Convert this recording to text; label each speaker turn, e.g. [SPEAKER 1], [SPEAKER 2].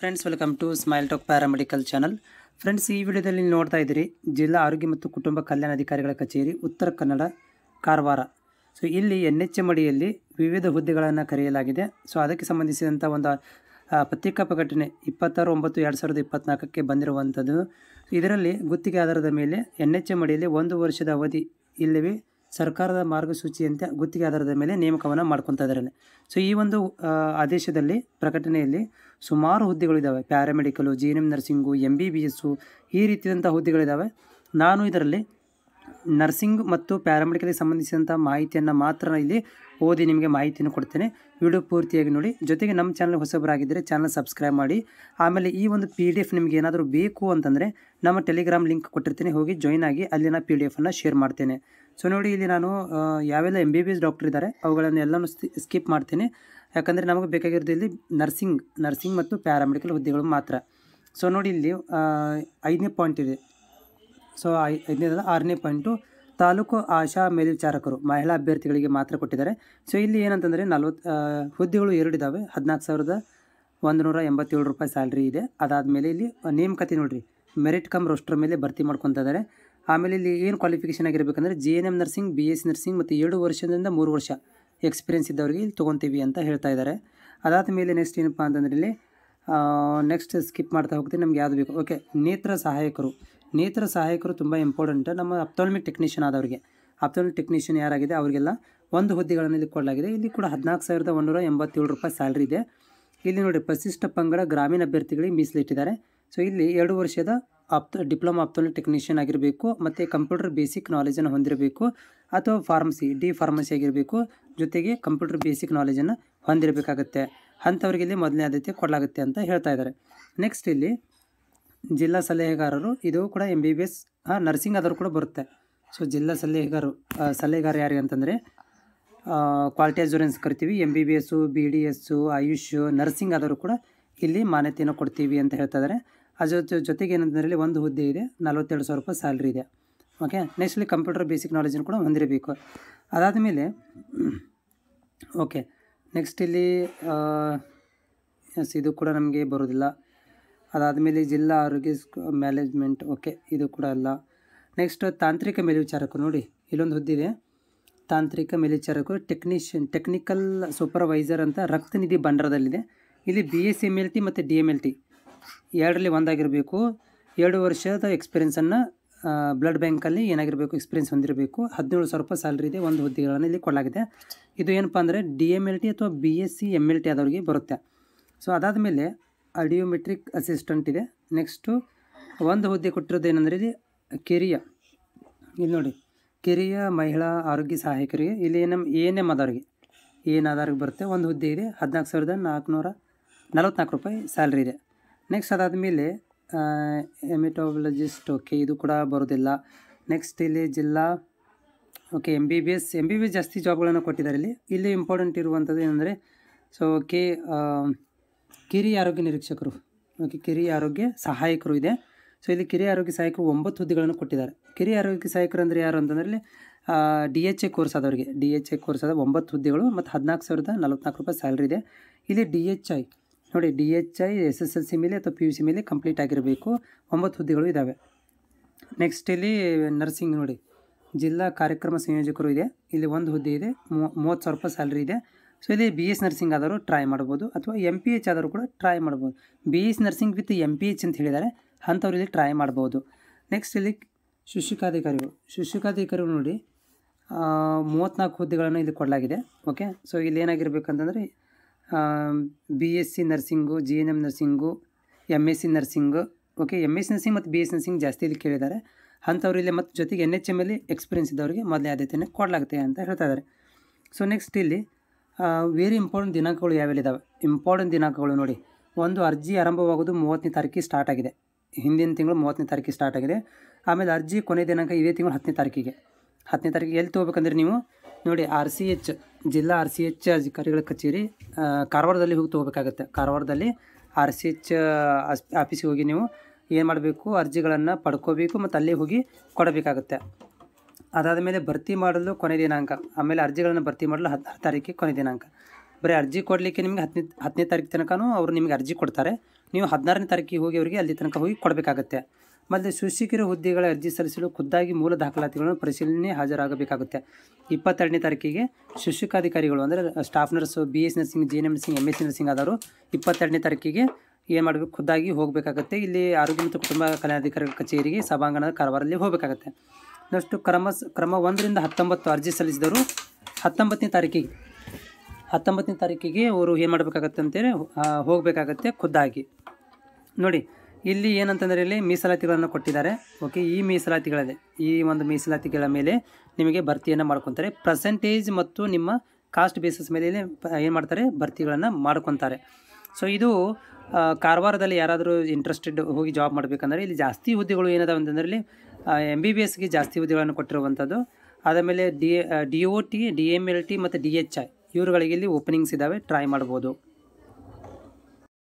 [SPEAKER 1] friends welcome to smile talk paramedical channel friends ಈ ವಿಡಿಯೋದಲ್ಲಿ ನೋಡ್ತಾ ಇದ್ದೀರಿ ಜಿಲ್ಲಾ ಆರೋಗ್ಯ ಮತ್ತು ಕುಟುಂಬ ಕಲ್ಯಾಣ ಅಧಿಕಾರಿಗಳ ಕಚೇರಿ ಉತ್ತರ ಕನ್ನಡ ಕಾರವಾರ ಸೊ ಇಲ್ಲಿ ಎನ್ ಎಚ್ ಎಂ ಅಡಿಯಲ್ಲಿ ವಿವಿಧ ಹುದ್ದೆಗಳನ್ನು ಕರೆಯಲಾಗಿದೆ ಸೊ ಅದಕ್ಕೆ ಸಂಬಂಧಿಸಿದಂಥ ಒಂದು ಪತ್ರಿಕಾ ಪ್ರಕಟಣೆ ಇಪ್ಪತ್ತಾರು ಒಂಬತ್ತು ಎರಡು ಸಾವಿರದ ಇಪ್ಪತ್ತ್ನಾಲ್ಕಕ್ಕೆ ಬಂದಿರುವಂಥದ್ದು ಇದರಲ್ಲಿ ಗುತ್ತಿಗೆ ಆಧಾರದ ಮೇಲೆ ಎನ್ ಎಚ್ ಎಮ್ ಅಡಿಯಲ್ಲಿ ಒಂದು ವರ್ಷದ ಅವಧಿ ಇಲ್ಲವೇ ಸರ್ಕಾರದ ಮಾರ್ಗಸೂಚಿಯಂತೆ ಗುತ್ತಿಗೆ ಆಧಾರದ ಮೇಲೆ ನೇಮಕವನ್ನು ಮಾಡ್ಕೊತಾ ಇದ್ದಾರೆ ಸೊ ಈ ಒಂದು ಆದೇಶದಲ್ಲಿ ಪ್ರಕಟಣೆಯಲ್ಲಿ ಸುಮಾರು ಹುದ್ದೆಗಳಿದ್ದಾವೆ paramedical G N M nursing M B B S ಈ ರೀತಿಯಾದಂಥ ಹುದ್ದೆಗಳಿದ್ದಾವೆ ನಾನು ಇದರಲ್ಲಿ ನರ್ಸಿಂಗ್ ಮತ್ತು ಪ್ಯಾರಾಮೆಡಿಕಲ್ಗೆ ಸಂಬಂಧಿಸಿದಂಥ ಮಾಹಿತಿಯನ್ನು ಮಾತ್ರ ಇಲ್ಲಿ ಓದಿ ನಿಮಗೆ ಮಾಹಿತಿಯನ್ನು ಕೊಡ್ತೇನೆ ವಿಡಿಯೋ ಪೂರ್ತಿಯಾಗಿ ನೋಡಿ ಜೊತೆಗೆ ನಮ್ಮ ಚಾನಲ್ ಹೊಸಬರಾಗಿದ್ದರೆ ಚಾನಲ್ ಸಬ್ಸ್ಕ್ರೈಬ್ ಮಾಡಿ ಆಮೇಲೆ ಈ ಒಂದು ಪಿ ಡಿ ಎಫ್ ನಿಮ್ಗೆ ಏನಾದರೂ ಬೇಕು ಅಂತಂದರೆ ನಮ್ಮ ಟೆಲಿಗ್ರಾಮ್ ಲಿಂಕ್ ಕೊಟ್ಟಿರ್ತೀನಿ ಹೋಗಿ ಜಾಯ್ನ್ ಆಗಿ ಅಲ್ಲಿನ ಪಿ ಡಿ ಎಫನ್ನು ಶೇರ್ ಮಾಡ್ತೇನೆ ಸೊ ನೋಡಿ ಇಲ್ಲಿ ನಾನು ಯಾವೆಲ್ಲ M B B S doctor ಇದ್ದಾರೆ ಅವುಗಳನ್ನೆಲ್ಲನೂ ಸ್ಕಿಪ್ ಮಾಡ್ತೀನಿ ಯಾಕಂದರೆ ನಮಗೆ ಬೇಕಾಗಿರೋದು ಇಲ್ಲಿ ನರ್ಸಿಂಗ್ ನರ್ಸಿಂಗ್ ಮತ್ತು ಪ್ಯಾರಾಮೆಡಿಕಲ್ ಹುದ್ದೆಗಳು ಮಾತ್ರ ಸೊ ನೋಡಿ ಇಲ್ಲಿ ಐದನೇ ಪಾಯಿಂಟ್ ಇದೆ ಸೊ ಐ ಐದನೇ ಆರನೇ ಪಾಯಿಂಟು ತಾಲೂಕು ಆಶಾ ಮೇಲ್ವಿಚಾರಕರು ಮಹಿಳಾ ಅಭ್ಯರ್ಥಿಗಳಿಗೆ ಮಾತ್ರ ಕೊಟ್ಟಿದ್ದಾರೆ ಸೊ ಇಲ್ಲಿ ಏನಂತಂದರೆ ನಲ್ವತ್ತು ಹುದ್ದೆಗಳು ಎರಡಿದ್ದಾವೆ ಹದಿನಾಲ್ಕು ಸಾವಿರದ ಒಂದು ನೂರ ಎಂಬತ್ತೇಳು ರೂಪಾಯಿ ಸ್ಯಾಲ್ರಿ ಇದೆ ಅದಾದಮೇಲೆ ಇಲ್ಲಿ ನೇಮಕತೆ ನೋಡಿರಿ ಮೆರಿಟ್ ಕಮ್ ರೋಸ್ಟರ್ ಮೇಲೆ ಭರ್ತಿ ಮಾಡ್ಕೊತಾ ಇದ್ದಾರೆ ಆಮೇಲೆ ಇಲ್ಲಿ ಏನು ಕ್ವಾಲಿಫಿಕೇಷನ್ ಆಗಿರಬೇಕಂದ್ರೆ G N M nursing B S nursing ಮತ್ತು ಏಳು ವರ್ಷದಿಂದ ಮೂರು ವರ್ಷ ಎಕ್ಸ್ಪೀರಿಯೆನ್ಸ್ ಇದ್ದವರಿಗೆ ಇಲ್ಲಿ ತೊಗೊತೀವಿ ಅಂತ ಹೇಳ್ತಾ ಇದ್ದಾರೆ ಅದಾದ ಮೇಲೆ ನೆಕ್ಸ್ಟ್ ಏನಪ್ಪ ಅಂತಂದರೆ ಇಲ್ಲಿ ನೆಕ್ಸ್ಟ್ ಸ್ಕಿಪ್ ಮಾಡ್ತಾ ಹೋಗ್ತೀನಿ ನಮ್ಗೆ ಯಾವುದು ಬೇಕು ಓಕೆ ನೇತ್ರ ಸಹಾಯಕರು ನೇತ್ರ ಸಹಾಯಕರು ತುಂಬ ಇಂಪಾರ್ಟೆಂಟ್ ನಮ್ಮ ಅಪ್ತಾಲ್ಮಿಕ್ ಟೆಕ್ನಿಷಿಯನ್ ಆದವರಿಗೆ ಅಪ್ತಾಲ್ಮಿಕ್ ಟೆಕ್ನಿಷಿಯನ್ ಯಾರಾಗಿದೆ ಅವರಿಗೆಲ್ಲ ಒಂದು ಹುದ್ದೆಗಳನ್ನು ಇಲ್ಲಿ ಕೊಡಲಾಗಿದೆ ಇಲ್ಲಿ ಕೂಡ ಹದಿನಾಲ್ಕು ಸಾವಿರದ ಒಂದೂರ ಎಂಬತ್ತೇಳು ರೂಪಾಯಿ ಸ್ಯಾಲ್ರಿ ಇದೆ ಇಲ್ಲಿ ನೋಡಿ ಪ್ರಶಿಷ್ಟ ಪಂಗಡ ಗ್ರಾಮೀಣ ಅಭ್ಯರ್ಥಿಗಳಿಗೆ ಮೀಸಲಿಟ್ಟಿದ್ದಾರೆ ಸೊ ಇಲ್ಲಿ ಎರಡು ವರ್ಷದ ಆಪ್ತ ಡಿಪ್ಲೊಮಾ ಆಪ್ತೋಲ್ ಟೆಕ್ನಿಷಿಯನ್ ಆಗಿರಬೇಕು ಮತ್ತು ಕಂಪ್ಯೂಟರ್ ಬೇಸಿಕ್ ನಾಲೆಜನ್ನು ಹೊಂದಿರಬೇಕು ಅಥವಾ ಫಾರ್ಮಸಿ ಡಿ ಫಾರ್ಮಸಿ ಆಗಿರಬೇಕು ಜೊತೆಗೆ ಕಂಪ್ಯೂಟರ್ ಬೇಸಿಕ್ ನಾಲೆಜನ್ನು ಹೊಂದಿರಬೇಕಾಗತ್ತೆ ಅಂಥವ್ರಿಗೆ ಇಲ್ಲಿ ಮೊದಲನೇ ಆದ್ಯತೆ ಕೊಡಲಾಗುತ್ತೆ ಅಂತ ಹೇಳ್ತಾ ಇದ್ದಾರೆ ನೆಕ್ಸ್ಟ್ ಇಲ್ಲಿ ಜಿಲ್ಲಾ ಸಲಹೆಗಾರರು ಇದು ಕೂಡ M B B S nursing ಆದರೂ ಕೂಡ ಬರುತ್ತೆ ಸೊ ಜಿಲ್ಲಾ ಸಲಹೆಗಾರರು ಸಲಹೆಗಾರ ಯಾರಿಗೆ ಅಂತಂದರೆ ಕ್ವಾಲಿಟಿ ಎನ್ಸೂರೆನ್ಸ್ ಕರಿತೀವಿ M B B S B D S Ayush nursing ಆದರೂ ಕೂಡ ಇಲ್ಲಿ ಮಾನ್ಯತೆಯನ್ನು ಕೊಡ್ತೀವಿ ಅಂತ ಹೇಳ್ತಾ ಇದ್ದಾರೆ ಅದರ ಜೊತೆಗೆ ಏನಂತಂದರೆ ಒಂದು ಹುದ್ದೆ ಇದೆ ನಲ್ವತ್ತೆರಡು ಸಾವಿರ ರೂಪಾಯಿ ಸ್ಯಾಲ್ರಿ ಇದೆ ಓಕೆ ನೆಕ್ಸ್ಟ್ಲಿ ಕಂಪ್ಯೂಟರ್ ಬೇಸಿಕ್ ನಾಲೆಜನ್ನು ಕೂಡ ಹೊಂದಿರಬೇಕು ಅದಾದ ಮೇಲೆ ಓಕೆ ನೆಕ್ಸ್ಟ್ ಇಲ್ಲಿ ಎಸ್ ಇದು ಕೂಡ ನಮಗೆ ಬರೋದಿಲ್ಲ ಅದಾದ ಮೇಲೆ ಜಿಲ್ಲಾ ಆರೋಗ್ಯ ಮ್ಯಾನೇಜ್ಮೆಂಟ್ ಓಕೆ ಇದು ಕೂಡ ಅಲ್ಲ ನೆಕ್ಸ್ಟ್ ತಾಂತ್ರಿಕ ಮೇಲ್ವಿಚಾರಕರು ನೋಡಿ ಇಲ್ಲೊಂದು ಇದೆ ತಾಂತ್ರಿಕ ಮೇಲ್ವಿಚಾರಕರು ಟೆಕ್ನಿಷಿಯನ್ ಟೆಕ್ನಿಕಲ್ ಸೂಪರ್ವೈಸರ್ ಅಂತ ರಕ್ತನಿಧಿ ನಿಧಿ ಇಲ್ಲಿ B S M L T ಮತ್ತು ಡಿ ಎಮ್ ಎಲ್ ಟಿ ಎರಡರಲ್ಲಿ ಒಂದಾಗಿರಬೇಕು ಎರಡು ವರ್ಷದ ಎಕ್ಸ್ಪೀರಿಯನ್ಸನ್ನು ಬ್ಲಡ್ ಬ್ಯಾಂಕಲ್ಲಿ ಏನಾಗಿರಬೇಕು ಎಕ್ಸ್ಪೀರಿಯನ್ಸ್ ಹೊಂದಿರಬೇಕು ಹದಿನೇಳು ಸಾವಿರ ರೂಪಾಯಿ ಸ್ಯಾಲ್ರಿ ಇದೆ ಒಂದು ಹುದ್ದೆಗಳನ್ನು ಇಲ್ಲಿ ಕೊಡಲಾಗಿದೆ ಇದು ಏನಪ್ಪ ಅಂದರೆ ಡಿ ಎಮ್ ಎಲ್ ಟಿ ಅಥವಾ B S C M L T ಆದವ್ರಿಗೆ ಬರುತ್ತೆ ಸೊ ಅದಾದ ಮೇಲೆ ಅಡಿಯೋಮೆಟ್ರಿಕ್ ಅಸಿಸ್ಟೆಂಟ್ ಇದೆ ನೆಕ್ಸ್ಟು ಒಂದು ಹುದ್ದೆ ಕೊಟ್ಟಿರೋದು ಏನಂದರೆ ಇಲ್ಲಿ ಕೆರಿಯ ಇಲ್ಲಿ ನೋಡಿ ಕೆರಿಯ ಮಹಿಳಾ ಆರೋಗ್ಯ ಸಹಾಯಕರಿಗೆ ಇಲ್ಲಿ ಎನ್ ಎಮ್ ಆದವ್ರಿಗೆ ಆದವ್ರಿಗೆ ಬರುತ್ತೆ ಒಂದು ಹುದ್ದೆ ಇದೆ ಹದಿನಾಲ್ಕು ಸಾವಿರದ ನಾಲ್ಕುನೂರ ನಲವತ್ತ್ನಾಲ್ಕು ರೂಪಾಯಿ ಸ್ಯಾಲ್ರಿ ಇದೆ ನೆಕ್ಸ್ಟ್ ಮೇಲೆ ಎಮಿಟೋಲಜಿಸ್ಟ್ ಓಕೆ ಇದು ಕೂಡ ಬರೋದಿಲ್ಲ ನೆಕ್ಸ್ಟ್ ಇಲ್ಲಿ ಜಿಲ್ಲಾ okay M B B S M B B S ಜಾಸ್ತಿ ಜಾಬ್ಗಳನ್ನು ಕೊಟ್ಟಿದ್ದಾರೆ ಇಲ್ಲಿ ಇಲ್ಲಿ ಇಂಪಾರ್ಟೆಂಟ್ ಇರುವಂಥದ್ದು ಏನಂದರೆ ಸೊ ಓಕೆ ಕಿರಿಯ ಆರೋಗ್ಯ ನಿರೀಕ್ಷಕರು ಓಕೆ ಕಿರಿ ಆರೋಗ್ಯ ಸಹಾಯಕರು ಇದೆ ಸೊ ಇಲ್ಲಿ ಕಿರಿ ಆರೋಗ್ಯ ಸಹಾಯಕರು ಒಂಬತ್ತು ಹುದ್ದೆಗಳನ್ನು ಕೊಟ್ಟಿದ್ದಾರೆ ಕಿರಿ ಆರೋಗ್ಯ ಸಹಾಯಕರು ಅಂದರೆ ಯಾರು ಅಂತಂದರೆ ಡಿ ಎಚ್ ಎ ಕೋರ್ಸ್ ಆದವರಿಗೆ ಡಿ ಎಚ್ ಎ ಕೋರ್ಸ್ ಆದ ಒಂಬತ್ತು ಹುದ್ದೆಗಳು ಮತ್ತು ಹದಿನಾಲ್ಕು ಸಾವಿರದ ನಲ್ವತ್ನಾಲ್ಕು ರೂಪಾಯಿ ಸ್ಯಾಲ್ರಿ ಇದೆ ಇಲ್ಲಿ ಡಿ ಎಚ್ ಐ ನೋಡಿ D H I S S L C ಮೇಲೆ ಅಥವಾ ಪಿ ಯು ಸಿ ಮೇಲೆ ಕಂಪ್ಲೀಟ್ ಆಗಿರಬೇಕು ಒಂಬತ್ತು ಹುದ್ದೆಗಳು ಇದ್ದಾವೆ ನೆಕ್ಸ್ಟ್ ಇಲ್ಲಿ ನರ್ಸಿಂಗ್ ನೋಡಿ ಜಿಲ್ಲಾ ಕಾರ್ಯಕ್ರಮ ಸಂಯೋಜಕರು ಇದೆ ಇಲ್ಲಿ ಒಂದು ಹುದ್ದೆ ಇದೆ ಮೂವತ್ತು ಸಾವಿರ ರೂಪಾಯಿ ಸ್ಯಾಲ್ರಿ ಇದೆ ಸೊ ಇಲ್ಲಿ ಬಿ ಎಸ್ ನರ್ಸಿಂಗ್ ಆದರೂ ಟ್ರೈ ಮಾಡ್ಬೋದು ಅಥವಾ ಎಮ್ ಪಿ ಎಚ್ ಆದರೂ ಕೂಡ ಟ್ರೈ ಮಾಡ್ಬೋದು B S nursing with M P H ಅಂತ ಹೇಳಿದ್ದಾರೆ ಅಂಥವ್ರು ಇಲ್ಲಿ ಟ್ರೈ ಮಾಡ್ಬೋದು ನೆಕ್ಸ್ಟ್ ಇಲ್ಲಿ ಶಿಕ್ಷಕಾಧಿಕಾರಿಗಳು ಶಿಕ್ಷಕಾಧಿಕಾರಿಗಳು ನೋಡಿ ಮೂವತ್ತ್ನಾಲ್ಕು ಹುದ್ದೆಗಳನ್ನು ಇಲ್ಲಿ ಕೊಡಲಾಗಿದೆ ಓಕೆ ಸೊ ಇಲ್ಲಿ ಏನಾಗಿರ್ಬೇಕಂತಂದರೆ B S C nursing G N M nursing M S C nursing okay M S C nursing ಮತ್ತು ಬಿ ಎಸ್ ನರ್ಸಿಂಗ್ ಜಾಸ್ತಿ ಇಲ್ಲಿ ಕೇಳಿದ್ದಾರೆ ಅಂಥವ್ರು ಇಲ್ಲಿ ಮತ್ತು ಜೊತೆಗೆ ಎನ್ ಎಚ್ ಎಮ್ ಅಲ್ಲಿ ಎಕ್ಸ್ಪೀರಿಯನ್ಸ್ ಇದ್ದವರಿಗೆ ಮೊದಲೇ ಆದ್ಯತೆಯನ್ನು ಕೊಡಲಾಗುತ್ತೆ ಅಂತ ಹೇಳ್ತಾ ಇದ್ದಾರೆ ಸೊ ನೆಕ್ಸ್ಟ್ ಇಲ್ಲಿ ವೆರಿ ಇಂಪಾರ್ಟೆಂಟ್ ದಿನಾಂಕಗಳು ಯಾವೆಲ್ಲಿದ್ದಾವೆ ಇಂಪಾರ್ಟೆಂಟ್ ದಿನಾಂಕಗಳು ನೋಡಿ ಒಂದು ಅರ್ಜಿ ಆರಂಭವಾಗೋದು ಮೂವತ್ತನೇ ತಾರೀಕಿಗೆ ಸ್ಟಾರ್ಟ್ ಆಗಿದೆ ಹಿಂದಿನ ತಿಂಗಳು ಮೂವತ್ತನೇ ತಾರೀಕಿಗೆ ಸ್ಟಾರ್ಟ್ ಆಗಿದೆ ಆಮೇಲೆ ಅರ್ಜಿ ಕೊನೆ ದಿನಾಂಕ ಇದೇ ತಿಂಗಳು ಹತ್ತನೇ ತಾರೀಕಿಗೆ ಹತ್ತನೇ ತಾರೀಕಿಗೆ ಎಲ್ಲಿ ತೊಗೋಬೇಕಂದ್ರೆ ನೀವು ನೋಡಿ ಆರ್ ಸಿ ಎಚ್ ಜಿಲ್ಲಾ ಆರ್ ಸಿ ಎಚ್ ಅಧಿಕಾರಿಗಳ ಕಚೇರಿ ಕಾರವಾರದಲ್ಲಿ ಹೋಗಿ ತೊಗೋಬೇಕಾಗತ್ತೆ ಕಾರವಾರದಲ್ಲಿ ಆರ್ ಸಿ ಎಚ್ ಆಫೀಸಿಗೆ ಹೋಗಿ ನೀವು ಏನು ಮಾಡಬೇಕು ಅರ್ಜಿಗಳನ್ನು ಪಡ್ಕೋಬೇಕು ಮತ್ತು ಅಲ್ಲಿ ಹೋಗಿ ಕೊಡಬೇಕಾಗತ್ತೆ ಅದಾದ ಮೇಲೆ ಭರ್ತಿ ಮಾಡಲು ಕೊನೆ ದಿನಾಂಕ ಆಮೇಲೆ ಅರ್ಜಿಗಳನ್ನು ಭರ್ತಿ ಮಾಡಲು ಹತ್ತು ತಾರೀಕಿಗೆ ಕೊನೆ ದಿನಾಂಕ ಬರೀ ಅರ್ಜಿ ಕೊಡಲಿಕ್ಕೆ ನಿಮಗೆ ಹತ್ತನೇ ಹತ್ತನೇ ತಾರೀಕು ತನಕನೂ ಅವರು ನಿಮಗೆ ಅರ್ಜಿ ಕೊಡ್ತಾರೆ ನೀವು ಹದಿನಾರನೇ ತಾರೀಕಿಗೆ ಹೋಗಿ ಅವರಿಗೆ ಅಲ್ಲಿ ತನಕ ಹೋಗಿ ಕೊಡಬೇಕಾಗತ್ತೆ ಮತ್ತು ಸೂಚಿಸಿಕಿರ ಹುದ್ದೆಗಳ ಅರ್ಜಿ ಸಲ್ಲಿಸಲು ಖುದ್ದಾಗಿ ಮೂಲ ದಾಖಲಾತಿಗಳನ್ನು ಪರಿಶೀಲನೆ ಹಾಜರಾಗಬೇಕಾಗುತ್ತೆ ಇಪ್ಪತ್ತೆರಡನೇ ತಾರೀಕಿಗೆ ಶಿಕ್ಷಕಾಧಿಕಾರಿಗಳು ಅಂದರೆ staff nurse B S nursing G N nursing M S nursing ಆದವರು ಇಪ್ಪತ್ತೆರಡನೇ ತಾರೀಕಿಗೆ ಏನು ಮಾಡಬೇಕು ಖುದ್ದಾಗಿ ಹೋಗಬೇಕಾಗುತ್ತೆ ಇಲ್ಲಿ ಆರೋಗ್ಯ ಮತ್ತು ಕುಟುಂಬ ಕಲ್ಯಾಣಾಧಿಕಾರಿ ಕಚೇರಿಗೆ ಸಭಾಂಗಣದ ಕಾರವಾರಲ್ಲಿ ಹೋಗಬೇಕಾಗತ್ತೆ ನೆಕ್ಸ್ಟು ಕ್ರಮ ಕ್ರಮ ಒಂದರಿಂದ ಹತ್ತೊಂಬತ್ತು ಅರ್ಜಿ ಸಲ್ಲಿಸಿದವರು ಹತ್ತೊಂಬತ್ತನೇ ತಾರೀಕಿಗೆ ಹತ್ತೊಂಬತ್ತನೇ ತಾರೀಕಿಗೆ ಅವರು ಏನು ಮಾಡಬೇಕಾಗತ್ತೆ ಅಂತೇಳಿ ಹೋಗಬೇಕಾಗತ್ತೆ ಖುದ್ದಾಗಿ ನೋಡಿ ಇಲ್ಲಿ ಏನಂತಂದರೆ ಇಲ್ಲಿ ಮೀಸಲಾತಿಗಳನ್ನು ಕೊಟ್ಟಿದ್ದಾರೆ ಓಕೆ ಈ ಮೀಸಲಾತಿಗಳಲ್ಲಿ ಈ ಒಂದು ಮೀಸಲಾತಿಗಳ ಮೇಲೆ ನಿಮಗೆ ಭರ್ತಿಯನ್ನು ಮಾಡ್ಕೊತಾರೆ ಪ್ರಸೆಂಟೇಜ್ ಮತ್ತು ನಿಮ್ಮ ಕಾಸ್ಟ್ ಬೇಸಿಸ್ ಮೇಲೆ ಏನು ಮಾಡ್ತಾರೆ ಭರ್ತಿಗಳನ್ನು ಮಾಡ್ಕೊತಾರೆ ಸೊ ಇದು ಕಾರವಾರದಲ್ಲಿ ಯಾರಾದರೂ ಇಂಟ್ರೆಸ್ಟೆಡ್ ಹೋಗಿ ಜಾಬ್ ಮಾಡಬೇಕಂದ್ರೆ ಇಲ್ಲಿ ಜಾಸ್ತಿ ಹುದ್ದೆಗಳು ಏನಿದಾವೆ ಅಂತಂದರೆ ಇಲ್ಲಿ ಎಮ್ ಬಿ ಬಿ ಎಸ್ಗೆ ಜಾಸ್ತಿ ಹುದ್ದೆಗಳನ್ನು ಕೊಟ್ಟಿರುವಂಥದ್ದು ಆದಮೇಲೆ D D O T D M L T ಮತ್ತು ಡಿ ಎಚ್ ಐ ಇವರುಗಳಿಗೆ ಇಲ್ಲಿ ಓಪನಿಂಗ್ಸ್ ಇದ್ದಾವೆ ಟ್ರೈ ಮಾಡ್ಬೋದು